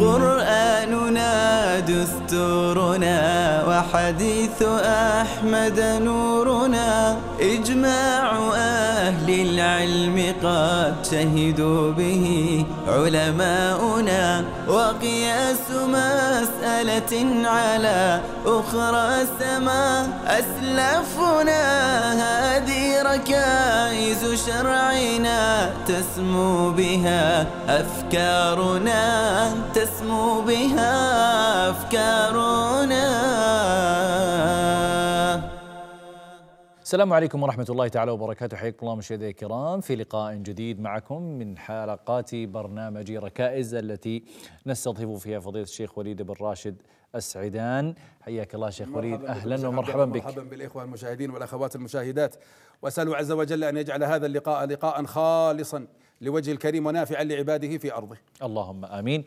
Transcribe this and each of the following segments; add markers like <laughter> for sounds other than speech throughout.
قرآننا دستورنا وحديث أحمد نورنا إجماع أهل العلم قد شهدوا به علماؤنا وقياس مسألة على أخرى سما أسلافنا هذه ركائز شرعنا تسمو بها أفكارنا تسمو بها أفكارنا السلام عليكم ورحمة الله تعالى وبركاته حياكم الله مشاهدينا الكرام في لقاء جديد معكم من حلقات برنامج ركائز التي نستضيف فيها فضيلة الشيخ وليد بن راشد السعيدان حياك الله شيخ وليد أهلا ومرحبا بك مرحبا بالإخوة المشاهدين والأخوات المشاهدات وأسأل عز وجل أن يجعل هذا اللقاء لقاء خالصا لوجه الكريم ونافعا لعباده في أرضه اللهم آمين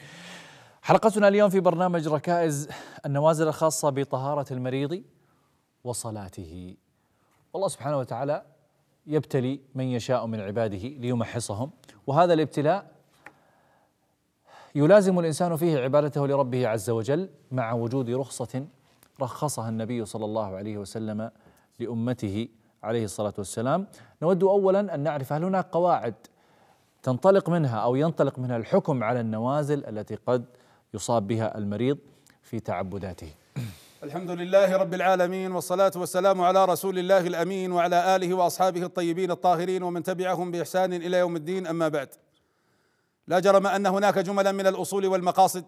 حلقتنا اليوم في برنامج ركائز النوازل الخاصة بطهارة المريض وصلاته الله سبحانه وتعالى يبتلي من يشاء من عباده ليمحصهم وهذا الابتلاء يلازم الانسان فيه عبادته لربه عز وجل مع وجود رخصه رخصها النبي صلى الله عليه وسلم لامته عليه الصلاه والسلام نود اولا ان نعرف هل هناك قواعد تنطلق منها او ينطلق منها الحكم على النوازل التي قد يصاب بها المريض في تعبداته الحمد لله رب العالمين والصلاة والسلام على رسول الله الأمين وعلى آله وأصحابه الطيبين الطاهرين ومن تبعهم بإحسان إلى يوم الدين أما بعد لا جرم أن هناك جملا من الأصول والمقاصد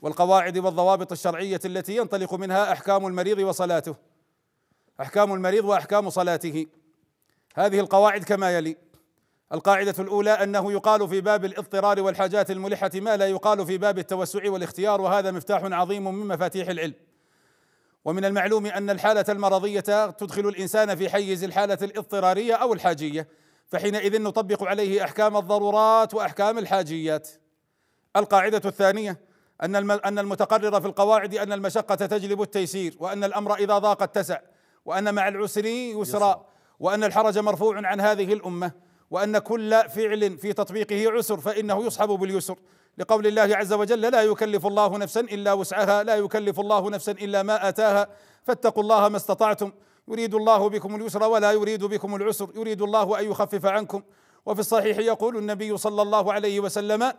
والقواعد والضوابط الشرعية التي ينطلق منها أحكام المريض وصلاته أحكام المريض وأحكام صلاته هذه القواعد كما يلي القاعدة الأولى أنه يقال في باب الاضطرار والحاجات الملحة ما لا يقال في باب التوسع والاختيار وهذا مفتاح عظيم من مفاتيح العلم ومن المعلوم أن الحالة المرضية تدخل الإنسان في حيز الحالة الاضطرارية أو الحاجية فحينئذ نطبق عليه أحكام الضرورات وأحكام الحاجيات القاعدة الثانية أن أن المتقرر في القواعد أن المشقة تجلب التيسير وأن الأمر إذا ضاق اتسع وأن مع العسر يسرا وأن الحرج مرفوع عن هذه الأمة وأن كل فعل في تطبيقه عسر فإنه يصحب باليسر لقول الله عز وجل لا يكلف الله نفسا إلا وسعها لا يكلف الله نفسا إلا ما أتاها فاتقوا الله ما استطعتم يريد الله بكم اليسر ولا يريد بكم العسر يريد الله أن يخفف عنكم وفي الصحيح يقول النبي صلى الله عليه وسلم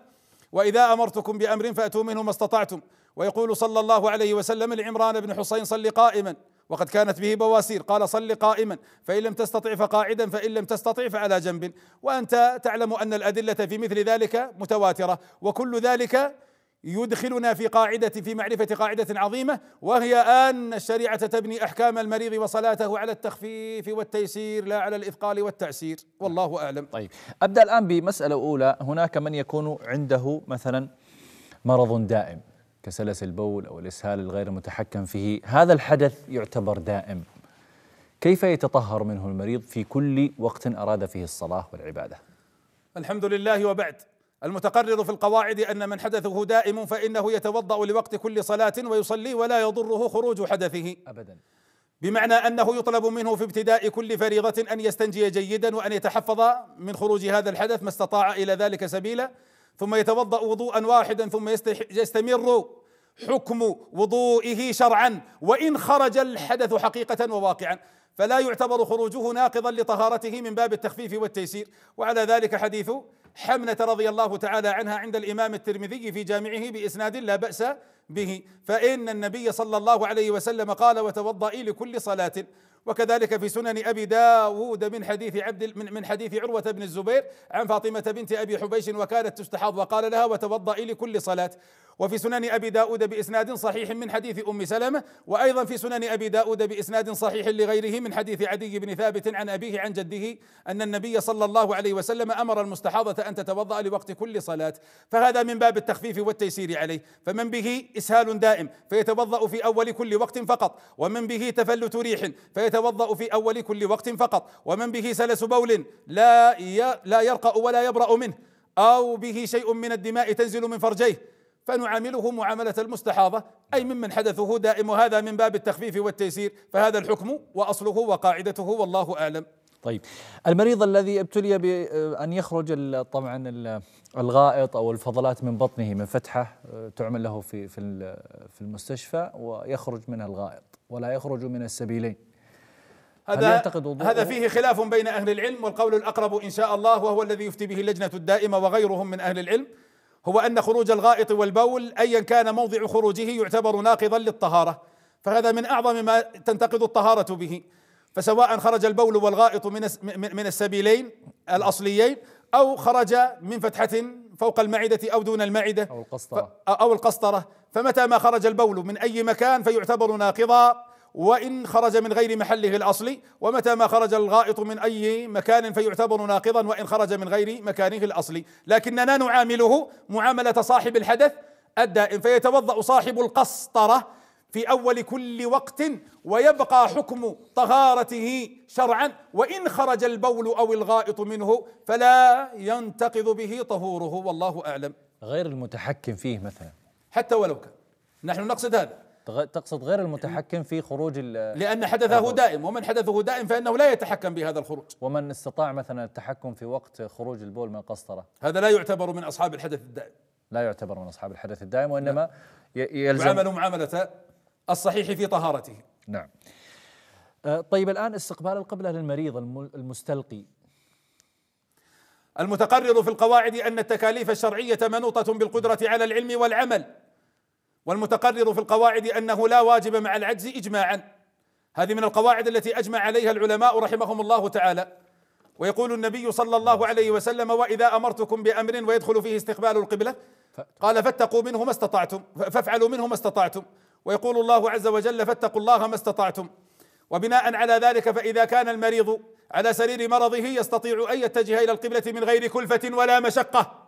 وإذا أمرتكم بأمر فأتوا منه ما استطعتم ويقول صلى الله عليه وسلم لعمران بن حصين صل قائما وقد كانت به بواسير قال صل قائما فإن لم تستطع فقاعدا فإن لم تستطع فعلى جنب وأنت تعلم أن الأدلة في مثل ذلك متواترة وكل ذلك يدخلنا في قاعدة في معرفة قاعدة عظيمة وهي أن الشريعة تبني أحكام المريض وصلاته على التخفيف والتيسير لا على الإثقال والتعسير والله أعلم طيب أبدأ الآن بمسألة أولى هناك من يكون عنده مثلا مرض دائم كسلس البول أو الإسهال الغير متحكم فيه هذا الحدث يعتبر دائم كيف يتطهر منه المريض في كل وقت أراد فيه الصلاة والعبادة الحمد لله وبعد المتقرر في القواعد أن من حدثه دائم فإنه يتوضأ لوقت كل صلاة ويصلي ولا يضره خروج حدثه أبدا بمعنى أنه يطلب منه في ابتداء كل فريضة أن يستنجي جيدا وأن يتحفظ من خروج هذا الحدث ما استطاع إلى ذلك سبيلا ثم يتوضا وضوءا واحدا ثم يستمر حكم وضوئه شرعا وان خرج الحدث حقيقه وواقعا فلا يعتبر خروجه ناقضا لطهارته من باب التخفيف والتيسير وعلى ذلك حديث حمنة رضي الله تعالى عنها عند الإمام الترمذي في جامعه بإسناد لا بأس به فإن النبي صلى الله عليه وسلم قال وتوضئي لكل صلاة وكذلك في سنن أبي داود من حديث عبد من, من حديث عروة بن الزبير عن فاطمة بنت أبي حبيش وكانت تستحاض وقال لها وتوضئي لكل صلاة وفي سنن أبي داود بإسناد صحيح من حديث أم سلمة وأيضا في سنن أبي داود بإسناد صحيح لغيره من حديث عدي بن ثابت عن أبيه عن جده أن النبي صلى الله عليه وسلم أمر المستحاضة أن تتوضأ لوقت كل صلاة فهذا من باب التخفيف والتيسير عليه فمن به إسهال دائم فيتوضأ في أول كل وقت فقط ومن به تفلت ريح فيتوضأ في أول كل وقت فقط ومن به سلس بول لا لا يرقأ ولا يبرأ منه أو به شيء من الدماء تنزل من فرجيه فنعامله معاملة المستحاضة أي ممن حدثه دائم هذا من باب التخفيف والتيسير فهذا الحكم وأصله وقاعدته والله أعلم طيب المريض الذي ابتلي بأن يخرج طبعا الغائط أو الفضلات من بطنه من فتحة آه، تعمل له في في في المستشفى ويخرج منها الغائط ولا يخرج من السبيلين هذا هذا فيه خلاف بين اهل العلم والقول الاقرب ان شاء الله وهو الذي يفتي به اللجنه الدائمه وغيرهم من اهل العلم هو أن خروج الغائط والبول أيا كان موضع خروجه يعتبر ناقضا للطهارة فهذا من أعظم ما تنتقض الطهارة به فسواء خرج البول والغائط من من السبيلين الأصليين أو خرج من فتحة فوق المعدة أو دون المعدة أو القسطرة أو القسطرة فمتى ما خرج البول من أي مكان فيعتبر ناقضا وإن خرج من غير محله الأصلي ومتى ما خرج الغائط من أي مكان فيعتبر ناقضا وإن خرج من غير مكانه الأصلي لكننا نعامله معاملة صاحب الحدث الدائم فيتوضأ صاحب القسطرة في أول كل وقت ويبقى حكم طهارته شرعا وإن خرج البول أو الغائط منه فلا ينتقض به طهوره والله أعلم غير المتحكم فيه مثلا حتى ولو كان نحن نقصد هذا تقصد غير المتحكم في خروج لأن حدثه آه، دائم ومن حدثه دائم فإنه لا يتحكم بهذا الخروج ومن استطاع مثلا التحكم في وقت خروج البول من القسطرة هذا لا يعتبر من أصحاب الحدث الدائم لا يعتبر من أصحاب الحدث الدائم وإنما نعم. يلزم يعمل معاملة الصحيح في طهارته نعم آه، طيب الآن استقبال القبلة للمريض المستلقي المتقرر في القواعد أن التكاليف الشرعية منوطة بالقدرة على العلم والعمل والمتقرر في القواعد انه لا واجب مع العجز اجماعا هذه من القواعد التي اجمع عليها العلماء رحمهم الله تعالى ويقول النبي صلى الله عليه وسلم واذا امرتكم بامر ويدخل فيه استقبال القبله قال فاتقوا منه ما استطعتم فافعلوا منه ما استطعتم ويقول الله عز وجل فاتقوا الله ما استطعتم وبناء على ذلك فاذا كان المريض على سرير مرضه يستطيع ان يتجه الى القبله من غير كلفه ولا مشقه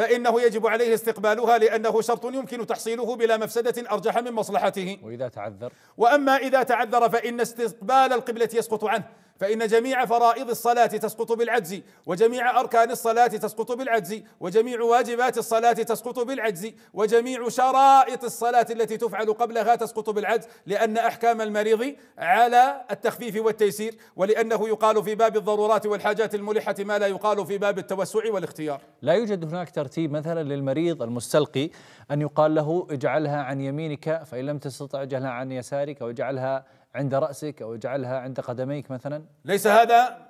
فإنه يجب عليه استقبالها لأنه شرط يمكن تحصيله بلا مفسدة أرجح من مصلحته وإذا تعذر وأما إذا تعذر فإن استقبال القبلة يسقط عنه فإن جميع فرائض الصلاة تسقط بالعجز وجميع أركان الصلاة تسقط بالعجز وجميع واجبات الصلاة تسقط بالعجز وجميع شرائط الصلاة التي تفعل قبلها تسقط بالعجز لأن أحكام المريض على التخفيف والتيسير ولأنه يقال في باب الضرورات والحاجات الملحة ما لا يقال في باب التوسع والاختيار لا يوجد هناك ترتيب مثلا للمريض المستلقي أن يقال له اجعلها عن يمينك فإن لم تستطع اجعلها عن يسارك واجعلها عند رأسك أو اجعلها عند قدميك مثلا ليس هذا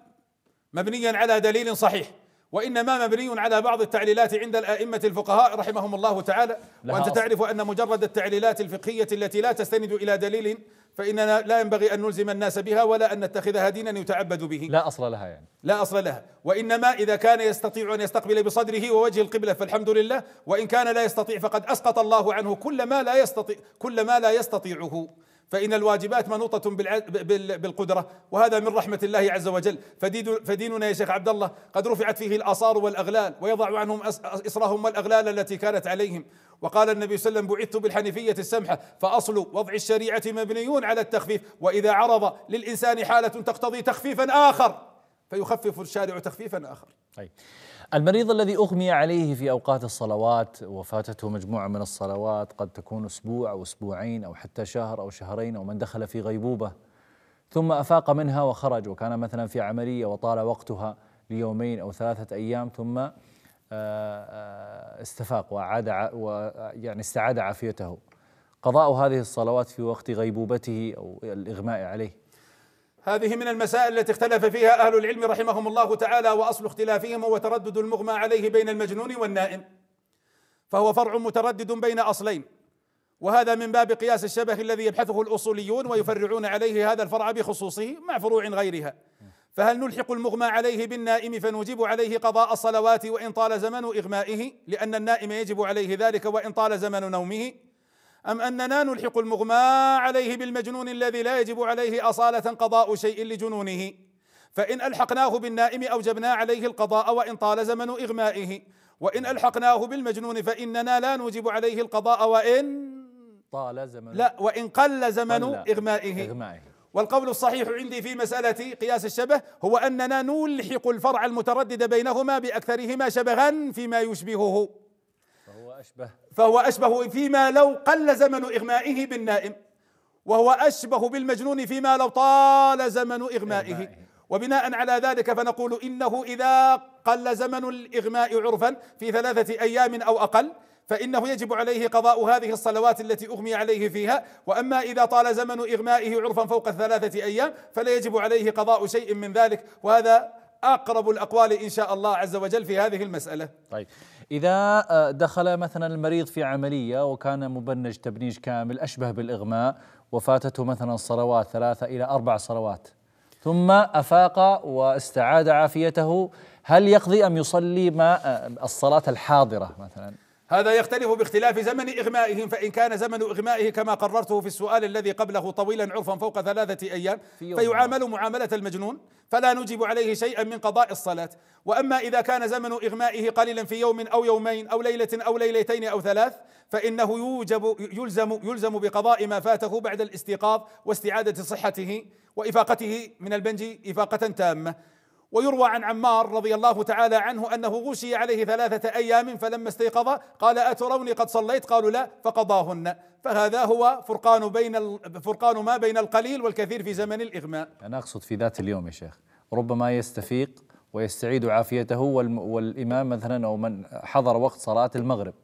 مبنيا على دليل صحيح وإنما مبني على بعض التعليلات عند الأئمة الفقهاء رحمهم الله تعالى وأنت تعرف أن مجرد التعليلات الفقهية التي لا تستند إلى دليل فإننا لا ينبغي أن نلزم الناس بها ولا أن نتخذها دينا يتعبد به لا أصل لها يعني لا أصل لها وإنما إذا كان يستطيع أن يستقبل بصدره ووجه القبلة فالحمد لله وإن كان لا يستطيع فقد أسقط الله عنه كل ما لا يستطيع كل ما لا يستطيعه فإن الواجبات منوطة بالقدرة وهذا من رحمة الله عز وجل فديننا يا شيخ عبد الله قد رفعت فيه الآصار والأغلال ويضع عنهم إصرهم والأغلال التي كانت عليهم وقال النبي صلى الله عليه وسلم بعثت بالحنيفية السمحة فأصل وضع الشريعة مبني على التخفيف وإذا عرض للإنسان حالة تقتضي تخفيفا آخر فيخفف الشارع تخفيفا آخر طيب. المريض الذي أغمي عليه في أوقات الصلوات وفاتته مجموعة من الصلوات قد تكون أسبوع أو أسبوعين أو حتى شهر أو شهرين أو من دخل في غيبوبة ثم أفاق منها وخرج وكان مثلا في عملية وطال وقتها ليومين أو ثلاثة أيام ثم آه، آه، استفاق وعاد يعني استعاد عافيته قضاء هذه الصلوات في وقت غيبوبته أو الإغماء عليه هذه من المسائل التي اختلف فيها أهل العلم رحمهم الله تعالى وأصل اختلافهم هو تردد المغمى عليه بين المجنون والنائم فهو فرع متردد بين أصلين وهذا من باب قياس الشبه الذي يبحثه الأصوليون ويفرعون عليه هذا الفرع بخصوصه مع فروع غيرها فهل نلحق المغمى عليه بالنائم فنجيب عليه قضاء الصلوات وإن طال زمن إغمائه لأن النائم يجب عليه ذلك وإن طال زمن نومه أم أننا نلحق المغمى عليه بالمجنون الذي لا يجب عليه أصالة قضاء شيء لجنونه فإن ألحقناه بالنائم أوجبنا عليه القضاء وإن طال زمن إغمائه وإن ألحقناه بالمجنون فإننا لا نوجب عليه القضاء وإن طال زمن لا وإن قل زمن قل إغمائه, إغمائه والقول الصحيح عندي في مسألة قياس الشبه هو أننا نلحق الفرع المتردد بينهما بأكثرهما شبها فيما يشبهه أشبه فهو أشبه فيما لو قل زمن إغمائه بالنائم وهو أشبه بالمجنون فيما لو طال زمن إغمائه, إغمائه. وبناء على ذلك فنقول إنه إذا قل زمن الإغماء عرفا في ثلاثة أيام أو أقل فإنه يجب عليه قضاء هذه الصلوات التي أغمي عليه فيها وأما إذا طال زمن إغمائه عرفا فوق الثلاثة أيام فلا يجب عليه قضاء شيء من ذلك وهذا أقرب الأقوال إن شاء الله عز وجل في هذه المسألة طيب إذا آه، دخل مثلا المريض في عملية وكان مبنج تبنيج كامل أشبه بالإغماء وفاتته مثلا صلوات ثلاثة إلى أربع صلوات ثم أفاق واستعاد عافيته هل يقضي أم يصلي ما آه، الصلاة الحاضرة مثلا هذا يختلف باختلاف زمن إغمائهم فإن كان زمن إغمائه كما قررته في السؤال الذي قبله طويلا عرفا فوق ثلاثة أيام في فيعامل معاملة المجنون فلا نجب عليه شيئا من قضاء الصلاة وأما إذا كان زمن إغمائه قليلا في يوم أو يومين أو ليلة أو ليلتين أو ثلاث فإنه يوجب يلزم يلزم بقضاء ما فاته بعد الاستيقاظ واستعادة صحته وإفاقته من البنج إفاقة تامة ويروى عن عمار رضي الله تعالى عنه انه غشي عليه ثلاثه ايام فلما استيقظ قال اتروني قد صليت قالوا لا فقضاهن فهذا هو فرقان بين فرقان ما بين القليل والكثير في زمن الاغماء انا اقصد في ذات اليوم يا شيخ ربما يستفيق ويستعيد عافيته والامام مثلا او من حضر وقت صلاه المغرب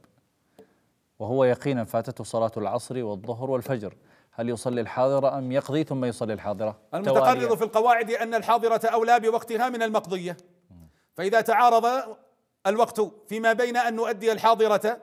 وهو يقينا فاتته صلاه العصر والظهر والفجر هل يصلي الحاضرة أم يقضي ثم يصلي الحاضرة المتقرر في القواعد أن الحاضرة أولى بوقتها من المقضية فإذا تعارض الوقت فيما بين أن نؤدي الحاضرة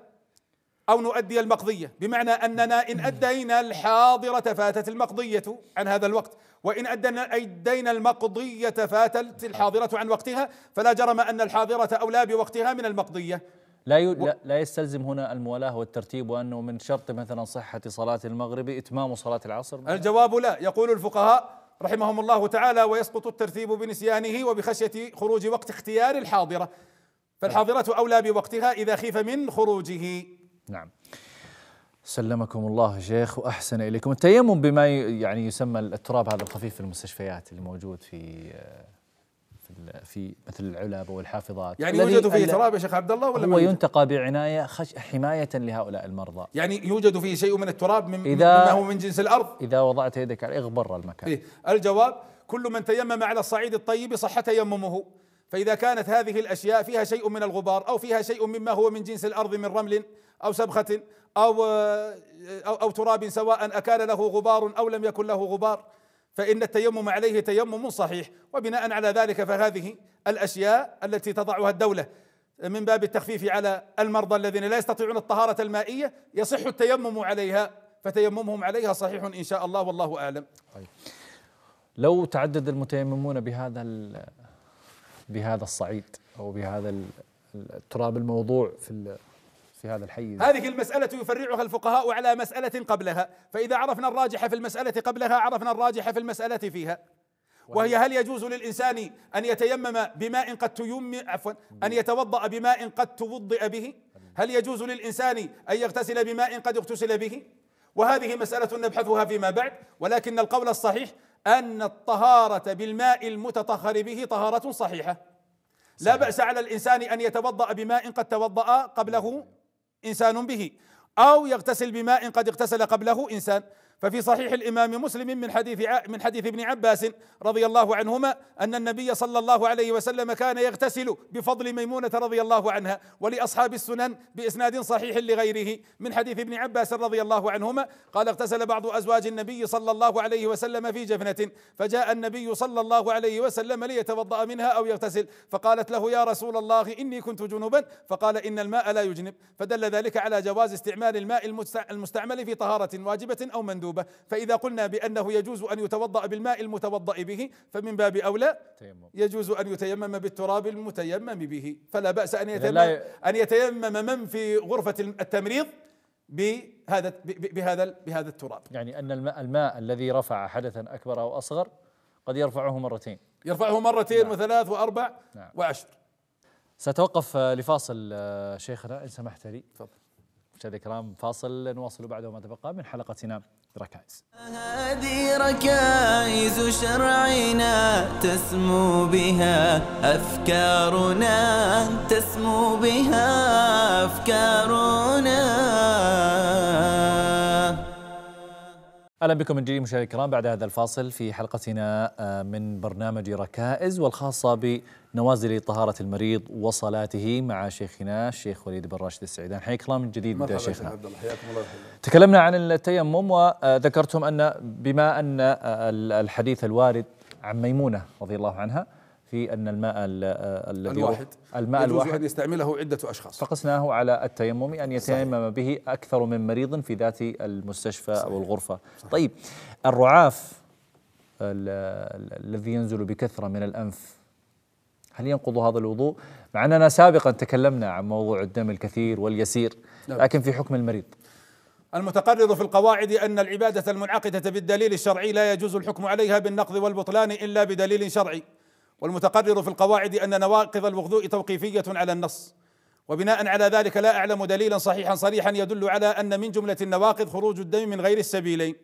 أو نؤدي المقضية بمعنى أننا إن أدينا الحاضرة فاتت المقضية عن هذا الوقت وإن أدينا المقضية فاتت الحاضرة عن وقتها فلا جرم أن الحاضرة أولى بوقتها من المقضية لا ي... و... لا يستلزم هنا الموالاه والترتيب وانه من شرط مثلا صحه صلاه المغرب اتمام صلاه العصر الجواب لا يقول الفقهاء رحمهم الله تعالى ويسقط الترتيب بنسيانه وبخشيه خروج وقت اختيار الحاضره فالحاضره اولى بوقتها اذا خيف من خروجه نعم سلمكم الله شيخ واحسن اليكم التيمم بما يعني يسمى التراب هذا الخفيف في المستشفيات الموجود في آه، في مثل العلب والحافظات يعني يوجد فيه تراب يا شيخ عبد الله ولا هو ينتقى بعنايه خش حمايه لهؤلاء المرضى يعني يوجد فيه شيء من التراب من إذا مما هو من جنس الارض اذا وضعت يدك عليه اغبر المكان إيه الجواب كل من تيمم على الصعيد الطيب صح تيممه فإذا كانت هذه الأشياء فيها شيء من الغبار أو فيها شيء مما هو من جنس الأرض من رمل أو سبخة أو أو, أو تراب سواء أكان له غبار أو لم يكن له غبار فإن التيمم عليه تيمم صحيح وبناء على ذلك فهذه الأشياء التي تضعها الدولة من باب التخفيف على المرضى الذين لا يستطيعون الطهارة المائية يصح التيمم عليها فتيممهم عليها صحيح إن شاء الله والله أعلم طيب. لو تعدد المتيممون بهذا بهذا الصعيد أو بهذا التراب الموضوع في في هذا الحيز هذه المسألة يفرعها الفقهاء على مسألة قبلها فإذا عرفنا الراجح في المسألة قبلها عرفنا الراجح في المسألة فيها وهي هل يجوز للإنسان أن يتيمم بماء قد تيم عفوا أن يتوضأ بماء قد توضئ به هل يجوز للإنسان أن يغتسل بماء قد اغتسل به وهذه مسألة نبحثها فيما بعد ولكن القول الصحيح أن الطهارة بالماء المتطهر به طهارة صحيحة لا بأس على الإنسان أن يتوضأ بماء قد توضأ قبله انسان به او يغتسل بماء قد اغتسل قبله انسان ففي صحيح الامام مسلم من حديث من حديث ابن عباس رضي الله عنهما ان النبي صلى الله عليه وسلم كان يغتسل بفضل ميمونه رضي الله عنها ولاصحاب السنن باسناد صحيح لغيره من حديث ابن عباس رضي الله عنهما قال اغتسل بعض ازواج النبي صلى الله عليه وسلم في جفنه فجاء النبي صلى الله عليه وسلم ليتوضا منها او يغتسل فقالت له يا رسول الله اني كنت جنوبا فقال ان الماء لا يجنب فدل ذلك على جواز استعمال الماء المستعمل في طهاره واجبه او مندوب مندوبة فإذا قلنا بأنه يجوز أن يتوضأ بالماء المتوضأ به فمن باب أولى يجوز أن يتيمم بالتراب المتيمم به فلا بأس أن يعني يتيمم, أن يتيمم من في غرفة التمريض بهذا بهذا بهذا التراب يعني أن الماء, الماء الذي رفع حدثا أكبر أو أصغر قد يرفعه مرتين يرفعه مرتين نعم. وثلاث وأربع نعم. وعشر سأتوقف آه، لفاصل آه، شيخنا إن سمحت لي تفضل مشاهدي الكرام فاصل نواصل بعده ما تبقى من حلقتنا ركائز هذه ركائز شرعنا تسمو بها أفكارنا تسمو بها أفكارنا اهلا بكم من جديد مشاهدينا الكرام بعد هذا الفاصل في حلقتنا آه، من برنامج ركائز والخاصه بنوازل طهاره المريض وصلاته مع شيخنا الشيخ وليد بن راشد السعيدان حياك الله من جديد شيخنا عبد الله حياكم الله تكلمنا عن التيمم وذكرتم ان بما ان آه، الحديث الوارد عن ميمونه رضي الله عنها في أن الماء آه، الذي الواحد الماء يجوز الواحد أن يستعمله عدة أشخاص فقسناه على التيمم أن يتيمم به أكثر من مريض في ذات المستشفى صحيح. أو الغرفة صحيح. طيب الرعاف الذي ينزل بكثرة من الأنف هل ينقض هذا الوضوء؟ مع أننا سابقا تكلمنا عن موضوع الدم الكثير واليسير نعم. لكن في حكم المريض المتقرر في القواعد أن العبادة المنعقدة بالدليل الشرعي لا يجوز الحكم عليها بالنقض والبطلان إلا بدليل شرعي والمتقرر في القواعد أن نواقض الوضوء توقيفية على النص وبناء على ذلك لا أعلم دليلا صحيحا صريحا يدل على أن من جملة النواقض خروج الدم من غير السبيلين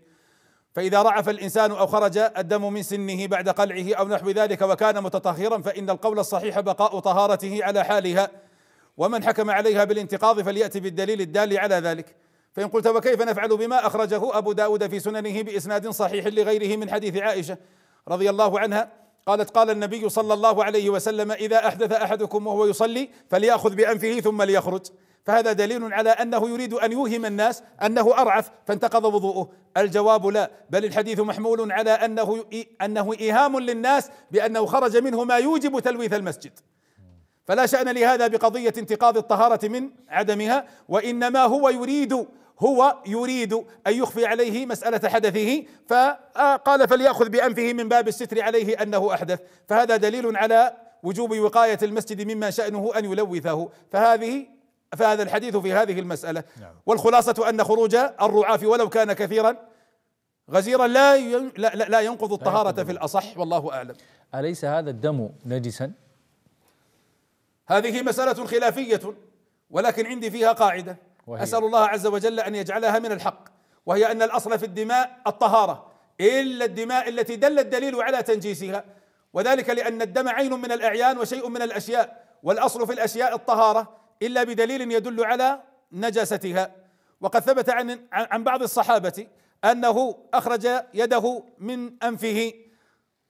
فإذا رعف الإنسان أو خرج الدم من سنه بعد قلعه أو نحو ذلك وكان متطهرا فإن القول الصحيح بقاء طهارته على حالها ومن حكم عليها بالانتقاض فليأتي بالدليل الدال على ذلك فإن قلت وكيف نفعل بما أخرجه أبو داود في سننه بإسناد صحيح لغيره من حديث عائشة رضي الله عنها قالت قال النبي صلى الله عليه وسلم إذا أحدث أحدكم وهو يصلي فليأخذ بأنفه ثم ليخرج فهذا دليل على انه يريد ان يوهم الناس انه ارعف فانتقض وضوءه، الجواب لا، بل الحديث محمول على انه انه ايهام للناس بانه خرج منه ما يوجب تلويث المسجد. فلا شأن لهذا بقضية انتقاض الطهارة من عدمها وإنما هو يريد هو يريد أن يخفي عليه مسألة حدثه فقال فليأخذ بأنفه من باب الستر عليه أنه أحدث فهذا دليل على وجوب وقاية المسجد مما شأنه أن يلوثه فهذه فهذا الحديث في هذه المسألة نعم. والخلاصة أن خروج الرعاة ولو كان كثيرا غزيرا لا لا, لا ينقض الطهارة في الأصح والله أعلم أليس هذا الدم نجسا؟ هذه مسألة خلافية ولكن عندي فيها قاعدة وهي. أسأل الله عز وجل أن يجعلها من الحق وهي أن الأصل في الدماء الطهارة إلا الدماء التي دل الدليل على تنجيسها وذلك لأن الدم عين من الأعيان وشيء من الأشياء والأصل في الأشياء الطهارة إلا بدليل يدل على نجاستها وقد ثبت عن عن بعض الصحابة أنه أخرج يده من أنفه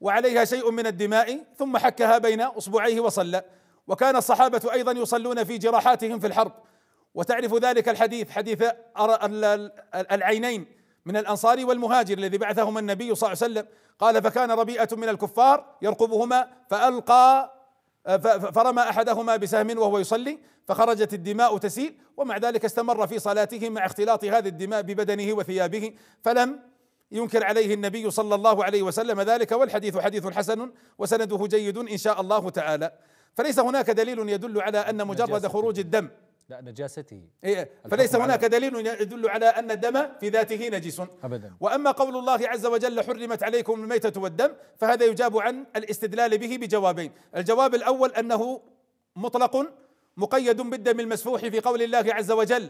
وعليها شيء من الدماء ثم حكها بين اصبعيه وصلى وكان الصحابه ايضا يصلون في جراحاتهم في الحرب وتعرف ذلك الحديث حديث العينين من الأنصار والمهاجر الذي بعثهما النبي صلى الله عليه وسلم قال فكان ربيئة من الكفار يرقبهما فألقى فرمى احدهما بسهم وهو يصلي فخرجت الدماء تسيل ومع ذلك استمر في صلاته مع اختلاط هذه الدماء ببدنه وثيابه فلم ينكر عليه النبي صلى الله عليه وسلم ذلك والحديث حديث حسن وسنده جيد ان شاء الله تعالى فليس هناك دليل يدل على ان مجرد خروج الدم نجاسته إيه فليس هناك دليل يدل على أن الدم في ذاته نجس أبدا وأما قول الله عز وجل حرمت عليكم الميتة والدم فهذا يجاب عن الاستدلال به بجوابين الجواب الأول أنه مطلق مقيد بالدم المسفوح في قول الله عز وجل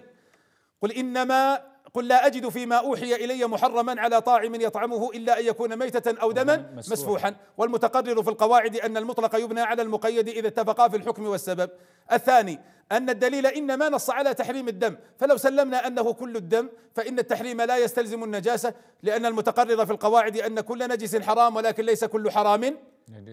قل إنما قل لا أجد فيما أوحي إلي محرما على طاعم يطعمه إلا أن يكون ميتة أو دما مسفوحا والمتقرر في القواعد أن المطلق يبنى على المقيد إذا اتفقا في الحكم والسبب الثاني أن الدليل إنما نص على تحريم الدم فلو سلمنا أنه كل الدم فإن التحريم لا يستلزم النجاسة لأن المتقرر في القواعد أن كل نجس حرام ولكن ليس كل حرام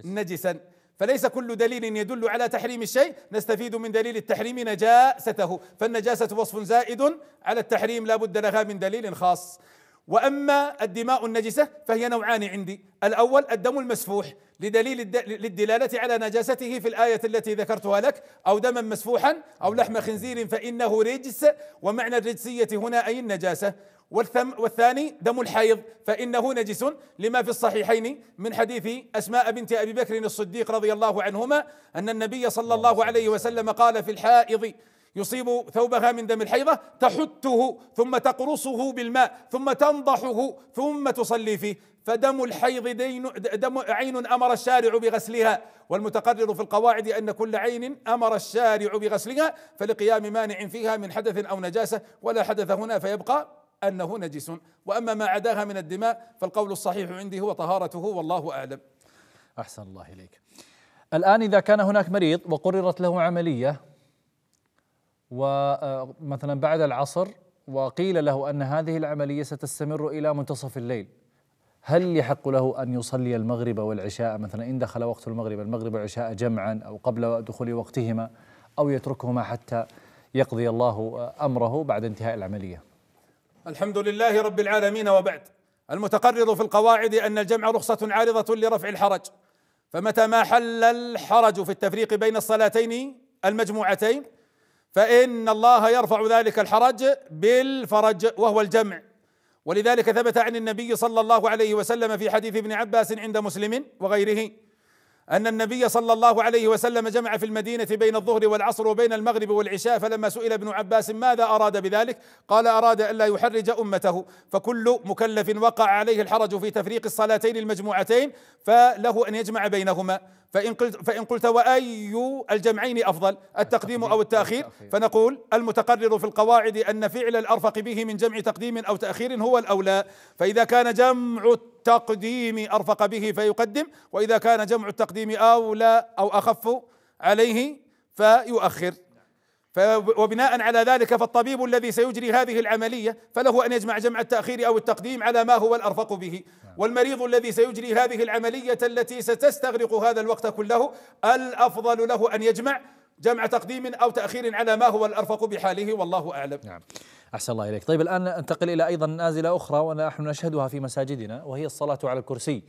نجسا فليس كل دليل يدل على تحريم الشيء نستفيد من دليل التحريم نجاسته فالنجاسة وصف زائد على التحريم لا بد لها من دليل خاص واما الدماء النجسه فهي نوعان عندي، الاول الدم المسفوح لدليل الد... للدلاله على نجاسته في الايه التي ذكرتها لك، او دما مسفوحا او لحم خنزير فانه رجس ومعنى الرجسيه هنا اي النجاسه، والثم والثاني دم الحيض فإنه نجس لما في الصحيحين من حديث أسماء بنت أبي بكر الصديق رضي الله عنهما أن النبي صلى الله عليه وسلم قال في الحائض يصيب ثوبها من دم الحيضة تحته ثم تقرصه بالماء ثم تنضحه ثم تصلي فيه فدم الحيض دين دم عين أمر الشارع بغسلها والمتقرر في القواعد أن كل عين أمر الشارع بغسلها فلقيام مانع فيها من حدث أو نجاسة ولا حدث هنا فيبقى أنه نجس وأما ما عداها من الدماء فالقول الصحيح عندي هو طهارته والله أعلم أحسن الله إليك الآن إذا كان هناك مريض وقررت له عملية ومثلا آه، بعد العصر وقيل له أن هذه العملية ستستمر إلى منتصف الليل هل يحق له أن يصلي المغرب والعشاء مثلا إن دخل وقت المغرب المغرب والعشاء جمعا أو قبل دخول وقتهما أو يتركهما حتى يقضي الله آه، أمره بعد انتهاء العملية الحمد لله رب العالمين وبعد المتقرر في القواعد أن الجمع رخصة عارضة لرفع الحرج فمتى ما حل الحرج في التفريق بين الصلاتين المجموعتين فإن الله يرفع ذلك الحرج بالفرج وهو الجمع ولذلك ثبت عن النبي صلى الله عليه وسلم في حديث ابن عباس عند مسلم وغيره أن النبي صلى الله عليه وسلم جمع في المدينة بين الظهر والعصر وبين المغرب والعشاء فلما سئل ابن عباس ماذا أراد بذلك قال أراد ألا يحرج أمته فكل مكلف وقع عليه الحرج في تفريق الصلاتين المجموعتين فله أن يجمع بينهما فإن قلت فإن قلت وأي الجمعين أفضل التقديم أو التأخير فنقول المتقرر في القواعد أن فعل الأرفق به من جمع تقديم أو تأخير هو الأولى فإذا كان جمع التقديم أرفق به فيقدم وإذا كان جمع التقديم أولى أو أخف عليه فيؤخر وبناء على ذلك فالطبيب الذي سيجري هذه العملية فله أن يجمع جمع التأخير أو التقديم على ما هو الأرفق به نعم. والمريض الذي سيجري هذه العملية التي ستستغرق هذا الوقت كله الأفضل له أن يجمع جمع تقديم أو تأخير على ما هو الأرفق بحاله والله أعلم نعم أحسن الله إليك طيب الآن ننتقل إلى أيضا نازلة أخرى ونحن نشهدها في مساجدنا وهي الصلاة على الكرسي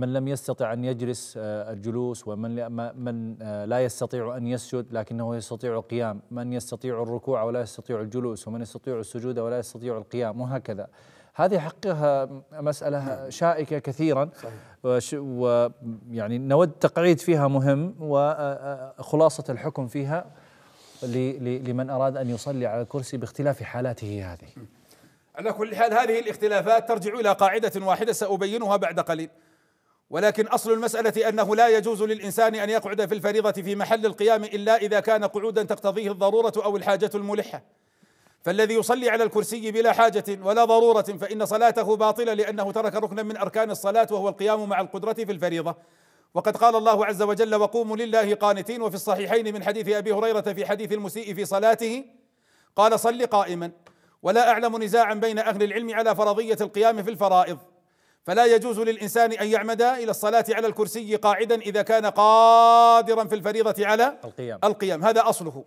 من لم يستطع أن يجلس آه، الجلوس ومن من آه، لا يستطيع أن يسجد لكنه يستطيع القيام من يستطيع الركوع ولا يستطيع الجلوس ومن يستطيع السجود ولا يستطيع القيام وهكذا هذه حقها مسألة شائكة كثيرا ويعني نود تقعيد فيها مهم وخلاصة آه، الحكم فيها لمن أراد أن يصلي على الكرسي باختلاف حالاته هذه على كل حال هذه الاختلافات ترجع إلى قاعدة واحدة سأبينها بعد قليل ولكن أصل المسألة أنه لا يجوز للإنسان أن يقعد في الفريضة في محل القيام إلا إذا كان قعودا تقتضيه الضرورة أو الحاجة الملحة فالذي يصلي على الكرسي بلا حاجة ولا ضرورة فإن صلاته باطلة لأنه ترك ركنا من أركان الصلاة وهو القيام مع القدرة في الفريضة وقد قال الله عز وجل وقوموا لله قانتين وفي الصحيحين من حديث أبي هريرة في حديث المسيء في صلاته قال صل قائما ولا أعلم نزاعا بين أهل العلم على فرضية القيام في الفرائض فلا يجوز للإنسان أن يعمد إلى الصلاة على الكرسي قاعدا إذا كان قادرا في الفريضة على القيام, القيام هذا أصله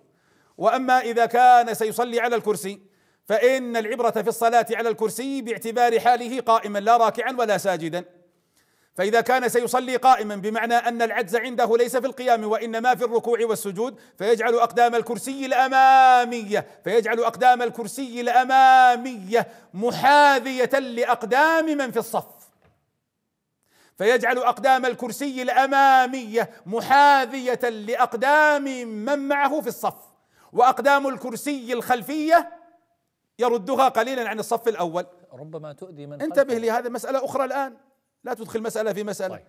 وأما إذا كان سيصلي على الكرسي فإن العبرة في الصلاة على الكرسي باعتبار حاله قائما لا راكعا ولا ساجدا فإذا كان سيصلي قائما بمعنى أن العجز عنده ليس في القيام وإنما في الركوع والسجود فيجعل أقدام الكرسي الأمامية فيجعل أقدام الكرسي الأمامية محاذية لأقدام من في الصف فيجعل اقدام الكرسي الاماميه محاذيه لاقدام من معه في الصف واقدام الكرسي الخلفيه يردها قليلا عن الصف الاول ربما تؤذي من انتبه هذا مساله اخرى الان لا تدخل مساله في مساله طيب.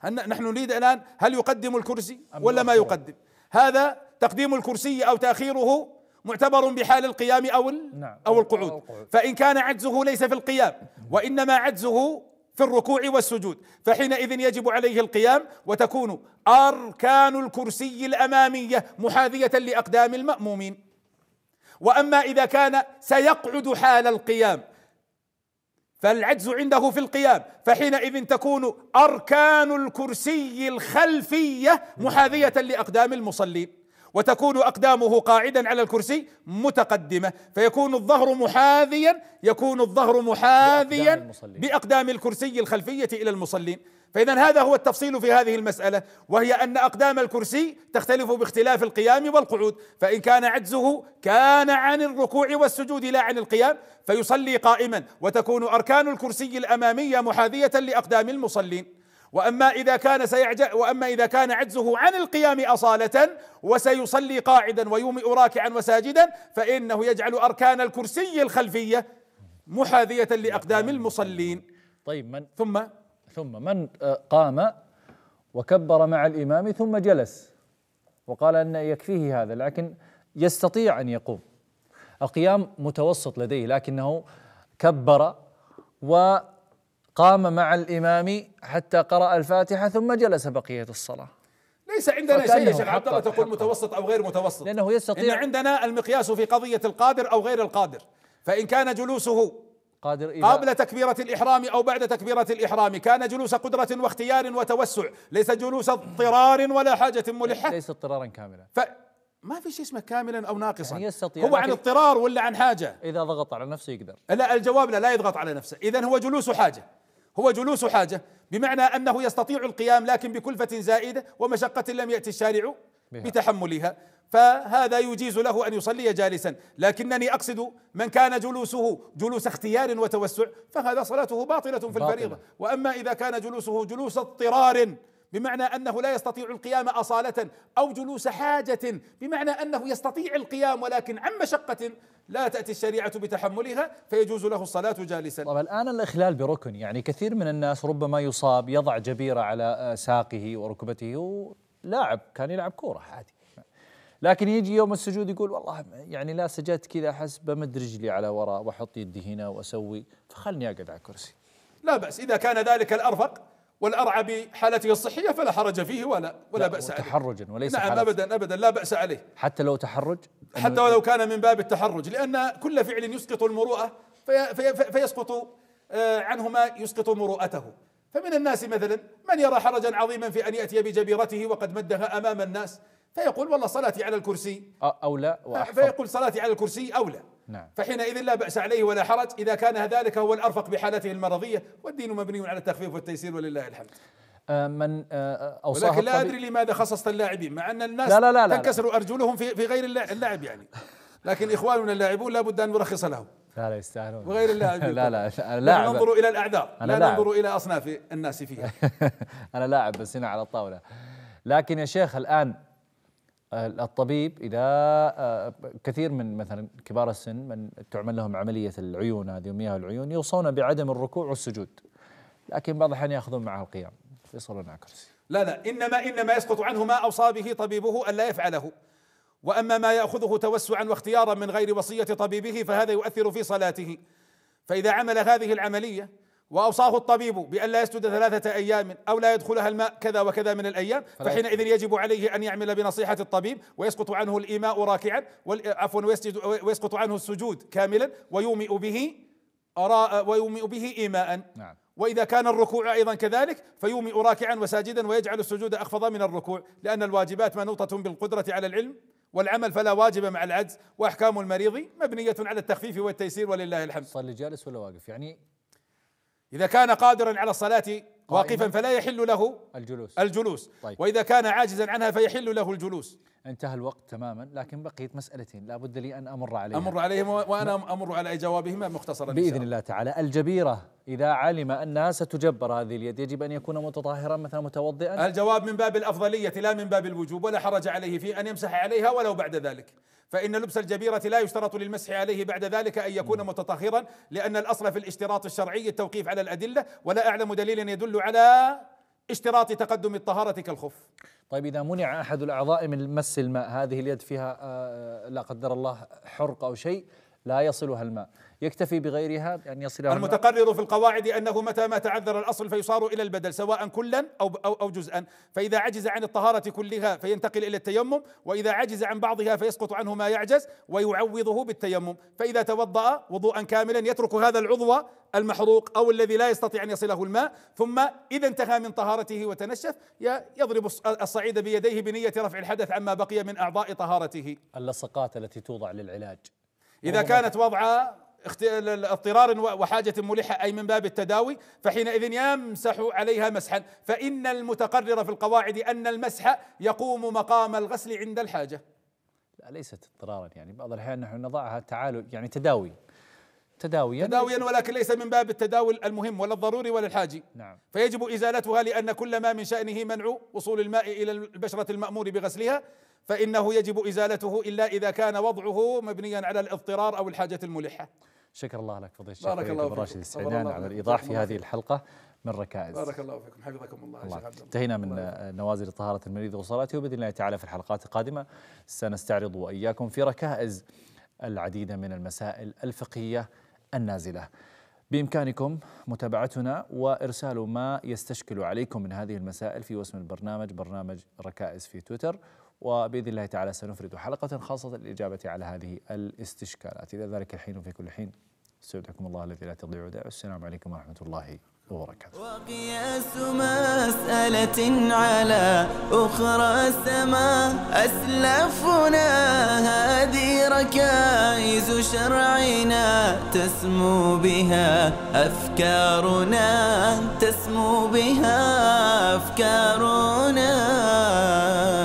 هل نحن نريد الان هل يقدم الكرسي ولا ما يقدم هذا تقديم الكرسي او تاخيره معتبر بحال القيام او نعم. او القعود فان كان عجزه ليس في القيام وانما عجزه في الركوع والسجود فحينئذ يجب عليه القيام وتكون أركان الكرسي الأمامية محاذية لأقدام المأمومين وأما إذا كان سيقعد حال القيام فالعجز عنده في القيام فحينئذ تكون أركان الكرسي الخلفية محاذية لأقدام المصلين وتكون اقدامه قاعدا على الكرسي متقدمه فيكون الظهر محاذيا يكون الظهر محاذيا بأقدام, الكرسي الخلفيه الى المصلين فاذا هذا هو التفصيل في هذه المساله وهي ان اقدام الكرسي تختلف باختلاف القيام والقعود فان كان عجزه كان عن الركوع والسجود لا عن القيام فيصلي قائما وتكون اركان الكرسي الاماميه محاذيه لاقدام المصلين وأما إذا كان سيعجز وأما إذا كان عجزه عن القيام أصالة وسيصلي قاعدا ويومئ راكعا وساجدا فإنه يجعل أركان الكرسي الخلفية محاذية لأقدام المصلين طيب من ثم ثم من آه، قام وكبر مع الإمام ثم جلس وقال أن يكفيه هذا لكن يستطيع أن يقوم القيام متوسط لديه لكنه كبر و قام مع الإمام حتى قرأ الفاتحة ثم جلس بقية الصلاة ليس عندنا شيء يا شيخ عبد الله تقول متوسط أو غير متوسط لأنه يستطيع إن عندنا المقياس في قضية القادر أو غير القادر فإن كان جلوسه قادر إلى قبل تكبيرة الإحرام أو بعد تكبيرة الإحرام كان جلوس قدرة واختيار وتوسع ليس جلوس اضطرار ولا حاجة ملحة ليس اضطرارا كاملا ف ما في شيء اسمه كاملا او ناقصا يعني يستطيع هو عن اضطرار ولا عن حاجه اذا ضغط على نفسه يقدر لا الجواب لا لا يضغط على نفسه اذا هو جلوس حاجه هو جلوس حاجة بمعنى أنه يستطيع القيام لكن بكلفة زائدة ومشقة لم يأتي الشارع بتحملها فهذا يجيز له ان يصلي جالسا، لكنني اقصد من كان جلوسه جلوس اختيار وتوسع فهذا صلاته باطله في باطلة. الفريضه، واما اذا كان جلوسه جلوس اضطرار بمعنى انه لا يستطيع القيام اصاله او جلوس حاجه بمعنى انه يستطيع القيام ولكن عن مشقه لا تاتي الشريعه بتحملها فيجوز له الصلاه جالسا. طب الان الاخلال بركن يعني كثير من الناس ربما يصاب يضع جبيره على آه، ساقه وركبته لاعب كان يلعب كوره عادي. لكن يجي يوم السجود يقول والله يعني لا سجدت كذا احس بمد رجلي على وراء واحط يدي هنا واسوي فخلني اقعد على كرسي. لا باس اذا كان ذلك الارفق والأرعبي حالته الصحية فلا حرج فيه ولا ولا بأس عليه تحرجا وليس نعم أبدا أبدا لا بأس عليه حتى لو تحرج حتى ولو كان من باب التحرج لأن كل فعل يسقط المروءة في في في فيسقط آه، عنه ما يسقط مروءته فمن الناس مثلا من يرى حرجا عظيما في أن يأتي بجبيرته وقد مدها أمام الناس فيقول والله صلاتي على الكرسي أولى وأحفظ فيقول صلاتي على الكرسي أولى نعم. فحينئذ لا بأس عليه ولا حرج إذا كان ذلك هو الأرفق بحالته المرضية والدين مبني على التخفيف والتيسير ولله الحمد أه، من أه، أه، أوصاه ولكن لا ادري لماذا خصصت اللاعبين مع ان الناس لا لا لا لا تنكسر ارجلهم في في غير اللعب يعني لكن اخواننا اللاعبون لابد ان نرخص لهم لا لا يستاهلون وغير اللاعبين <laughs> لا لا لا, لا ننظر الى الاعذار لا ننظر الى اصناف الناس فيها <laughs> انا لاعب بس هنا على الطاوله لكن يا شيخ الان الطبيب اذا آه، كثير من مثلا كبار السن من تعمل لهم عمليه العيون هذه ومياه العيون يوصون بعدم الركوع والسجود لكن بعض الاحيان ياخذون معه القيام يصلون على كرسي لا لا انما انما يسقط عنه ما اوصى به طبيبه الا يفعله واما ما ياخذه توسعا واختيارا من غير وصيه طبيبه فهذا يؤثر في صلاته فاذا عمل هذه العمليه وأوصاه الطبيب بأن لا يسجد ثلاثة أيام أو لا يدخلها الماء كذا وكذا من الأيام فحينئذ يجب عليه أن يعمل بنصيحة الطبيب ويسقط عنه الإيماء راكعا عفوا ويسقط عنه السجود كاملا ويومئ به ويومئ به إيماء نعم وإذا كان الركوع أيضا كذلك فيومئ راكعا وساجدا ويجعل السجود أخفض من الركوع لأن الواجبات منوطة بالقدرة على العلم والعمل فلا واجب مع العجز وأحكام المريض مبنية على التخفيف والتيسير ولله الحمد صلي جالس ولا واقف يعني إذا كان قادرا على الصلاة واقفا فلا يحل له الجلوس الجلوس طيب. وإذا كان عاجزا عنها فيحل له الجلوس انتهى الوقت تماما لكن بقيت مسألتين لا بد لي أن أمر عليهم أمر عليهم وأنا أمر على جوابهما مختصرا بإذن الله تعالى الجبيرة إذا علم أنها ستجبر هذه اليد يجب أن يكون متطهرا مثلا متوضئا الجواب من باب الأفضلية لا من باب الوجوب ولا حرج عليه في أن يمسح عليها ولو بعد ذلك فإن لبس الجبيرة لا يشترط للمسح عليه بعد ذلك أن يكون متطهرا لأن الأصل في الاشتراط الشرعي التوقيف على الأدلة ولا أعلم دليلا يدل على اشتراط تقدم الطهارة كالخف طيب إذا منع أحد الأعضاء من مس الماء هذه اليد فيها آه، آه، لا قدر الله حرق أو شيء لا يصلها الماء يكتفي بغيرها أن يعني يصلها المتقرر في القواعد أنه متى ما تعذر الأصل فيصار إلى البدل سواء كلا أو, أو, أو جزءا فإذا عجز عن الطهارة كلها فينتقل إلى التيمم وإذا عجز عن بعضها فيسقط عنه ما يعجز ويعوضه بالتيمم فإذا توضأ وضوءا كاملا يترك هذا العضو المحروق أو الذي لا يستطيع أن يصله الماء ثم إذا انتهى من طهارته وتنشف يضرب الصعيد بيديه بنية رفع الحدث عما بقي من أعضاء طهارته اللصقات التي توضع للعلاج إذا كانت وضعة اضطرار وحاجة ملحة أي من باب التداوي فحينئذ يمسح عليها مسحا فإن المتقرر في القواعد أن المسح يقوم مقام الغسل عند الحاجة لا ليست اضطرارا يعني بعض الأحيان نحن نضعها تعالل يعني تداوي تداويا تداويا ولكن ليس من باب التداول المهم ولا الضروري ولا الحاجي نعم فيجب ازالتها لان كل ما من شانه منع وصول الماء الى البشره المامور بغسلها فانه يجب ازالته الا اذا كان وضعه مبنيا على الاضطرار او الحاجه الملحه شكر الله لك فضيلة الشيخ بارك الله راشد السعدان على الإيضاح في هذه الحلقة من ركائز بارك الله فيكم حفظكم الله, الله. انتهينا من الله. نوازل طهارة المريض وصلاته وبإذن الله تعالى في الحلقات القادمة سنستعرض وإياكم في ركائز العديد من المسائل الفقهية النازلة بإمكانكم متابعتنا وإرسال ما يستشكل عليكم من هذه المسائل في وسم البرنامج برنامج ركائز في تويتر وبإذن الله تعالى سنفرد حلقة خاصة للإجابة على هذه الاستشكالات إلى ذلك الحين وفي كل حين استودعكم الله الذي لا تضيع ودعه السلام عليكم ورحمة الله وبركاته وقياس مسألة على أخرى سما أسلافنا هذه ركائز شرعنا تسمو بها أفكارنا تسمو بها أفكارنا